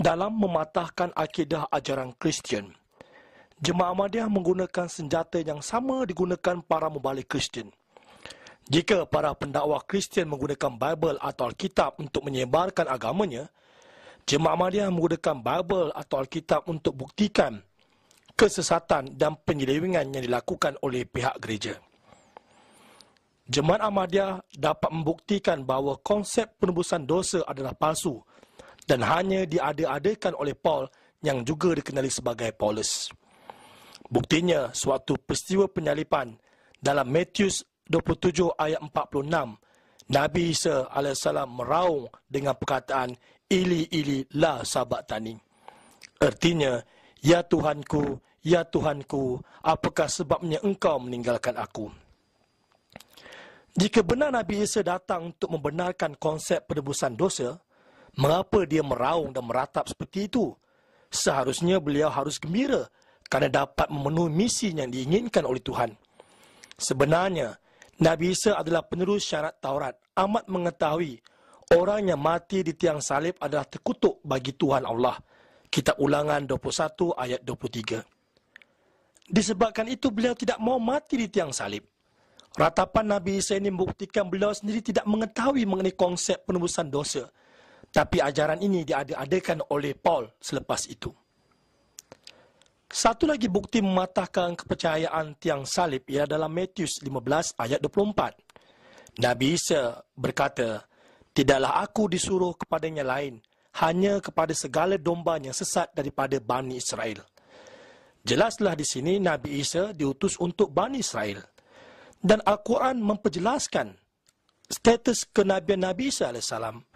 dalam mematahkan akidah ajaran Kristian. Jemaah Ahmadiyah menggunakan senjata yang sama digunakan para mubalik Kristian. Jika para pendakwa Kristian menggunakan Bible atau Alkitab untuk menyebarkan agamanya, Jemaah Ahmadiyah menggunakan Bible atau Alkitab untuk buktikan kesesatan dan penyelewengan yang dilakukan oleh pihak gereja. Jemaah Ahmadiyah dapat membuktikan bahawa konsep penebusan dosa adalah palsu – dan hanya diada-adakan oleh Paul yang juga dikenali sebagai Paulus. Buktinya, suatu peristiwa penyalipan dalam Matius 27 ayat 46, Nabi Isa AS meraung dengan perkataan, Ili, ili, la sahabat tani. Artinya, Ya Tuhanku, Ya Tuhanku, apakah sebabnya engkau meninggalkan aku? Jika benar Nabi Isa datang untuk membenarkan konsep penebusan dosa, Mengapa dia meraung dan meratap seperti itu? Seharusnya beliau harus gembira kerana dapat memenuhi misi yang diinginkan oleh Tuhan. Sebenarnya, Nabi Isa adalah penerus syarat Taurat. Amat mengetahui orang yang mati di tiang salib adalah terkutuk bagi Tuhan Allah. Kitab Ulangan 21 ayat 23. Disebabkan itu beliau tidak mau mati di tiang salib. Ratapan Nabi Isa ini membuktikan beliau sendiri tidak mengetahui mengenai konsep penebusan dosa. Tapi ajaran ini diadakan oleh Paul selepas itu. Satu lagi bukti mematahkan kepercayaan tiang salib ialah dalam Matius 15 ayat 24. Nabi Isa berkata, Tidaklah aku disuruh kepadanya lain, hanya kepada segala domba yang sesat daripada Bani Israel. Jelaslah di sini Nabi Isa diutus untuk Bani Israel. Dan Al-Quran memperjelaskan status kenabian Nabi Isa alaihissalam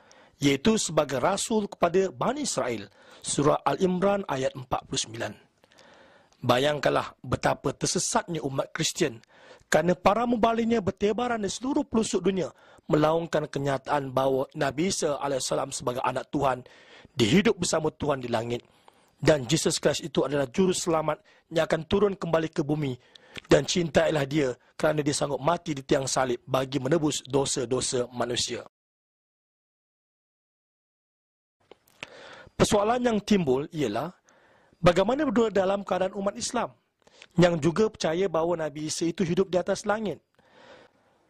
iaitu sebagai rasul kepada Bani Israel. Surah Al-Imran ayat 49. Bayangkanlah betapa tersesatnya umat Kristian kerana para mubalinya bertebaran di seluruh pelosok dunia melaungkan kenyataan bahawa Nabi Isa AS sebagai anak Tuhan dihidup bersama Tuhan di langit dan Jesus Christ itu adalah juru selamat yang akan turun kembali ke bumi dan cintailah dia kerana dia sanggup mati di tiang salib bagi menebus dosa-dosa manusia. persoalan yang timbul ialah bagaimana berdua dalam keadaan umat Islam yang juga percaya bahawa Nabi Isa itu hidup di atas langit.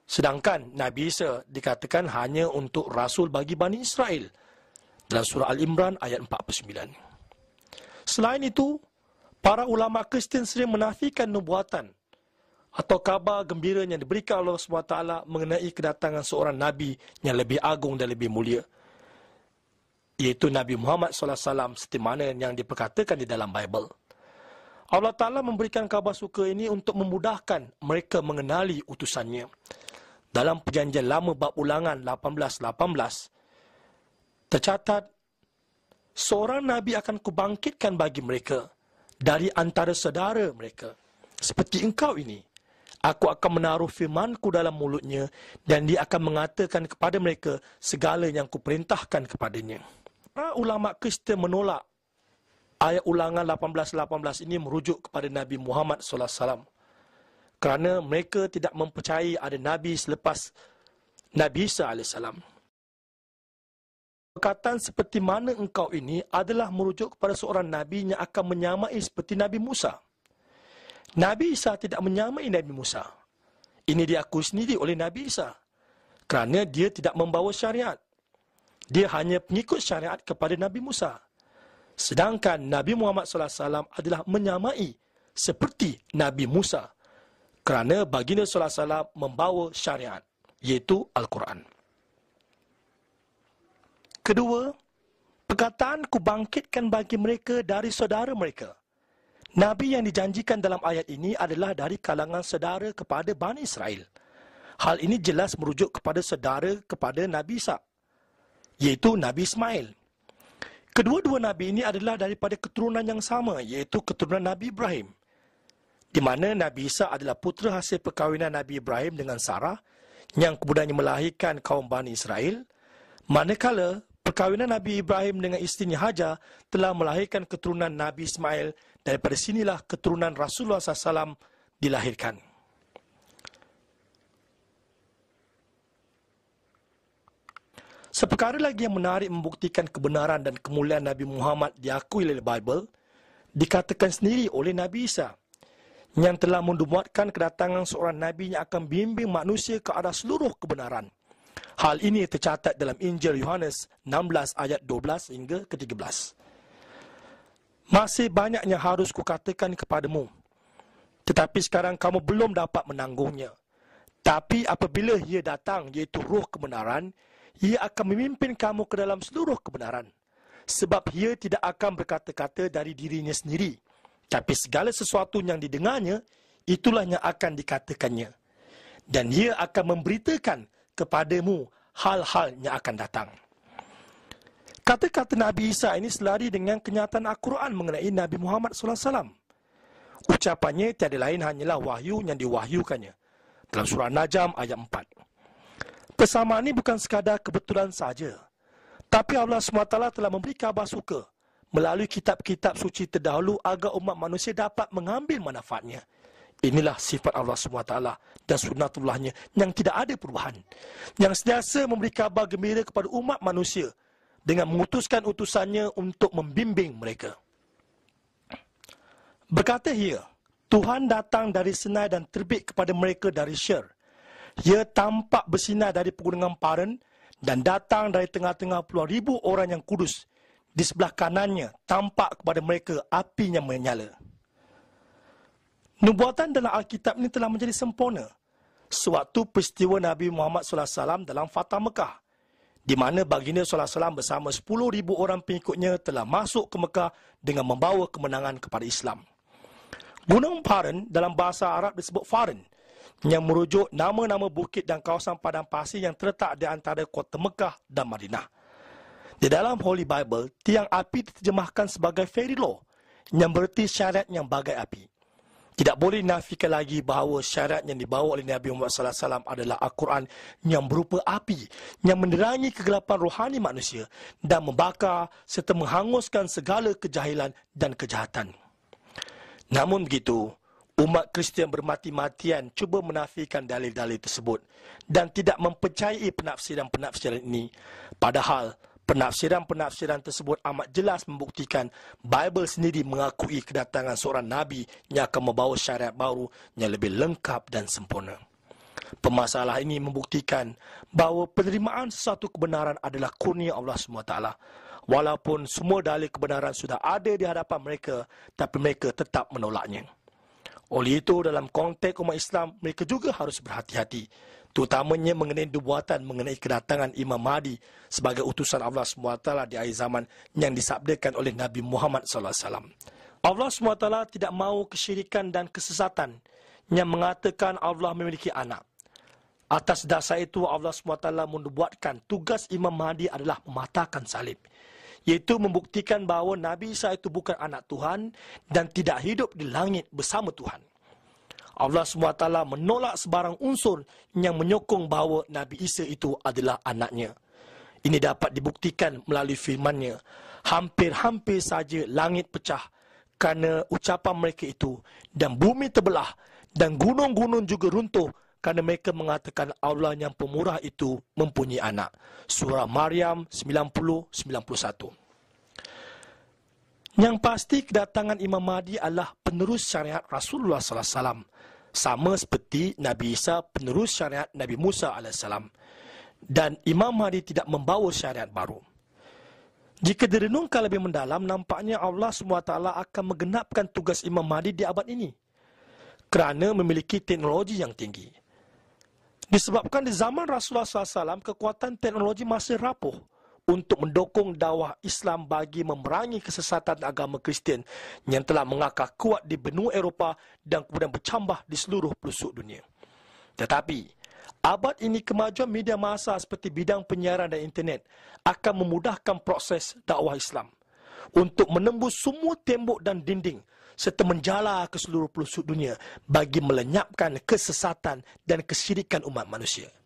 Sedangkan Nabi Isa dikatakan hanya untuk Rasul bagi Bani Israel dalam surah Al-Imran ayat 49. Selain itu, para ulama Kristian sering menafikan nubuatan atau kabar gembira yang diberikan Allah SWT mengenai kedatangan seorang Nabi yang lebih agung dan lebih mulia iaitu Nabi Muhammad sallallahu alaihi wasallam seperti mana yang diperkatakan di dalam Bible. Allah Taala memberikan kabar suka ini untuk memudahkan mereka mengenali utusannya. Dalam perjanjian lama bab ulangan 18:18 tercatat seorang nabi akan kubangkitkan bagi mereka dari antara saudara mereka seperti engkau ini. Aku akan menaruh firmanku dalam mulutnya dan dia akan mengatakan kepada mereka segala yang kuperintahkan kepadanya para ulama Kristen menolak ayat ulangan 18-18 ini merujuk kepada Nabi Muhammad Sallallahu Alaihi Wasallam Kerana mereka tidak mempercayai ada Nabi selepas Nabi Isa AS. Perkataan seperti mana engkau ini adalah merujuk kepada seorang Nabi yang akan menyamai seperti Nabi Musa. Nabi Isa tidak menyamai Nabi Musa. Ini diakui sendiri oleh Nabi Isa. Kerana dia tidak membawa syariat dia hanya pengikut syariat kepada Nabi Musa. Sedangkan Nabi Muhammad sallallahu alaihi wasallam adalah menyamai seperti Nabi Musa kerana baginda sallallahu alaihi wasallam membawa syariat iaitu Al-Quran. Kedua, perkataan ku bangkitkan bagi mereka dari saudara mereka. Nabi yang dijanjikan dalam ayat ini adalah dari kalangan saudara kepada Bani Israel. Hal ini jelas merujuk kepada saudara kepada Nabi Isa iaitu Nabi Ismail. Kedua-dua Nabi ini adalah daripada keturunan yang sama, iaitu keturunan Nabi Ibrahim. Di mana Nabi Isa adalah putera hasil perkahwinan Nabi Ibrahim dengan Sarah, yang kemudiannya melahirkan kaum Bani Israel. Manakala, perkahwinan Nabi Ibrahim dengan istrinya Hajar telah melahirkan keturunan Nabi Ismail, daripada sinilah keturunan Rasulullah SAW dilahirkan. Seperkara lagi yang menarik membuktikan kebenaran dan kemuliaan Nabi Muhammad diakui oleh Bible, dikatakan sendiri oleh Nabi Isa yang telah mendumatkan kedatangan seorang Nabi yang akan bimbing manusia ke arah seluruh kebenaran. Hal ini tercatat dalam Injil Yohanes 16 ayat 12 hingga ke-13. Masih banyaknya yang harus kukatakan kepadamu, tetapi sekarang kamu belum dapat menanggungnya. Tapi apabila ia datang, iaitu roh kebenaran, ia akan memimpin kamu ke dalam seluruh kebenaran. Sebab ia tidak akan berkata-kata dari dirinya sendiri. Tapi segala sesuatu yang didengarnya, itulah yang akan dikatakannya. Dan ia akan memberitakan kepadamu hal-hal yang akan datang. Kata-kata Nabi Isa ini selari dengan kenyataan Al-Quran mengenai Nabi Muhammad SAW. Ucapannya tiada lain hanyalah wahyu yang diwahyukannya. Dalam surah Najam ayat 4. Persamaan ini bukan sekadar kebetulan saja. Tapi Allah SWT telah memberi khabar suka melalui kitab-kitab suci terdahulu agar umat manusia dapat mengambil manfaatnya. Inilah sifat Allah SWT dan sunnatullahnya yang tidak ada perubahan. Yang sediasa memberi khabar gembira kepada umat manusia dengan mengutuskan utusannya untuk membimbing mereka. Berkata ia, Tuhan datang dari senai dan terbit kepada mereka dari syar. Ia tampak bersinar dari pegunungan Paran dan datang dari tengah-tengah puluh ribu orang yang kudus. Di sebelah kanannya tampak kepada mereka api yang menyala. Nubuatan dalam Alkitab ini telah menjadi sempurna. suatu peristiwa Nabi Muhammad SAW dalam Fatah Mekah. Di mana baginda SAW bersama 10,000 orang pengikutnya telah masuk ke Mekah dengan membawa kemenangan kepada Islam. Gunung Paran dalam bahasa Arab disebut Faran yang merujuk nama-nama bukit dan kawasan padang pasir yang terletak di antara kota Mekah dan Madinah. Di dalam Holy Bible, tiang api diterjemahkan sebagai fairy law yang berarti syarat yang bagai api. Tidak boleh nafikan lagi bahawa syarat yang dibawa oleh Nabi Muhammad sallallahu alaihi wasallam adalah Al-Quran yang berupa api yang menerangi kegelapan rohani manusia dan membakar serta menghanguskan segala kejahilan dan kejahatan. Namun begitu, Umat Kristian bermati-matian cuba menafikan dalil-dalil tersebut dan tidak mempercayai penafsiran-penafsiran ini. Padahal, penafsiran-penafsiran tersebut amat jelas membuktikan Bible sendiri mengakui kedatangan seorang Nabi yang akan membawa syariat baru yang lebih lengkap dan sempurna. Pemasalah ini membuktikan bahawa penerimaan sesuatu kebenaran adalah kurnia Allah SWT. Walaupun semua dalil kebenaran sudah ada di hadapan mereka, tapi mereka tetap menolaknya. Oleh itu, dalam konteks umat Islam, mereka juga harus berhati-hati. Terutamanya mengenai dubuatan mengenai kedatangan Imam Mahdi sebagai utusan Allah SWT di akhir zaman yang disabdakan oleh Nabi Muhammad SAW. Allah SWT tidak mahu kesyirikan dan kesesatan yang mengatakan Allah memiliki anak. Atas dasar itu, Allah SWT menubuatkan tugas Imam Mahdi adalah mematahkan salib iaitu membuktikan bahawa Nabi Isa itu bukan anak Tuhan dan tidak hidup di langit bersama Tuhan. Allah SWT menolak sebarang unsur yang menyokong bahawa Nabi Isa itu adalah anaknya. Ini dapat dibuktikan melalui firmannya. Hampir-hampir saja langit pecah kerana ucapan mereka itu dan bumi terbelah dan gunung-gunung juga runtuh kerana mereka mengatakan Allah yang pemurah itu mempunyai anak. Surah Maryam 90-91 Yang pasti kedatangan Imam Mahdi adalah penerus syariat Rasulullah Sallallahu SAW. Sama seperti Nabi Isa penerus syariat Nabi Musa AS. Dan Imam Mahdi tidak membawa syariat baru. Jika direnungkan lebih mendalam, nampaknya Allah SWT akan menggenapkan tugas Imam Mahdi di abad ini. Kerana memiliki teknologi yang tinggi. Disebabkan di zaman Rasulullah SAW, kekuatan teknologi masih rapuh untuk mendukung dakwah Islam bagi memerangi kesesatan agama Kristian yang telah mengakar kuat di benua Eropah dan kemudian bercambah di seluruh pelosok dunia. Tetapi, abad ini kemajuan media masa seperti bidang penyiaran dan internet akan memudahkan proses dakwah Islam untuk menembus semua tembok dan dinding serta menjala ke seluruh pelosok dunia bagi melenyapkan kesesatan dan kesyirikan umat manusia.